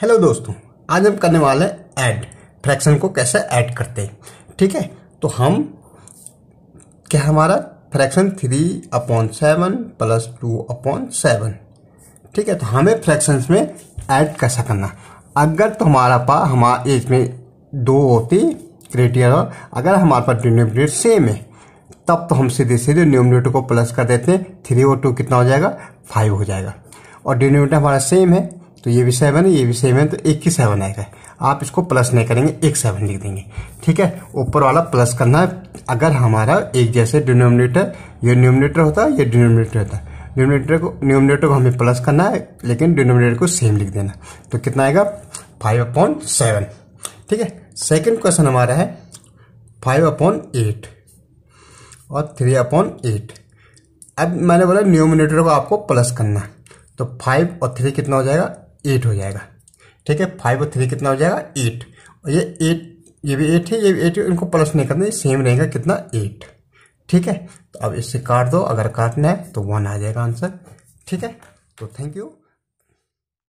hello दोस्तों आज हम करने वाले हैं ऐड फ्रैक्शन को कैसे ऐड करते हैं ठीक है तो हम क्या हमारा fraction three upon seven plus two upon seven ठीक है तो हमें फ्रैक्शंस में ऐड कैसे करना अगर तो हमारा पास हमारे इसमें दो होती क्रेटियर और अगर हमारे पास डिनोमिनेटर सेम है तब तो हम सीधे सीधे डिनोमिनेटर को प्लस कर देते हैं थ्री और टू कितना हो जाएगा फाइव हो जाएगा और डिनोमिनेटर हमारा सेम है तो ये भी सेवन है ये भी सेवन तो एक ही सेवन आएगा आप इसको प्लस नहीं करेंगे एक सेवन लिख देंगे ठीक है ऊपर वाला प्लस करना है अगर हमारा एक जैसे डिनोमिनेटर ये न्यूमिनेटर होता है ये डिनोमिनेटर होता है डिनोमिनेटर को न्यूमिनेटर को हमें प्लस करना है लेकिन डिनोमिनेटर को सेम लिख देना तो कितना आएगा फाइव अपॉन सेवन ठीक है सेकेंड क्वेश्चन हमारा है फाइव अपॉन एट और थ्री अपॉन एट अब मैंने बोला न्यूमिनेटर को आपको प्लस करना है तो फाइव और थ्री कितना हो जाएगा एट हो जाएगा ठीक है फाइव और थ्री कितना हो जाएगा एट और ये एट ये भी एट है ये भी एट है इनको प्लस नहीं करना ये सेम रहेगा कितना एट ठीक है तो अब इससे काट दो अगर काटना है तो वन आ जाएगा आंसर ठीक है तो थैंक यू